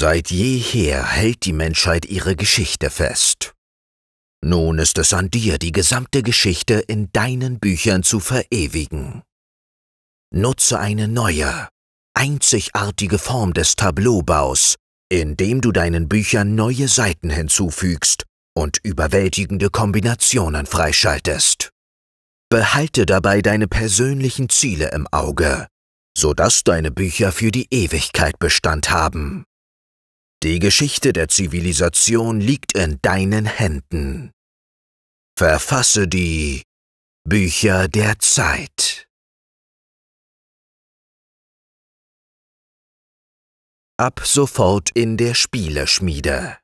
Seit jeher hält die Menschheit ihre Geschichte fest. Nun ist es an dir, die gesamte Geschichte in deinen Büchern zu verewigen. Nutze eine neue, einzigartige Form des Tableaubaus, indem du deinen Büchern neue Seiten hinzufügst und überwältigende Kombinationen freischaltest. Behalte dabei deine persönlichen Ziele im Auge, sodass deine Bücher für die Ewigkeit Bestand haben. Die Geschichte der Zivilisation liegt in deinen Händen. Verfasse die Bücher der Zeit. Ab sofort in der Spieleschmiede.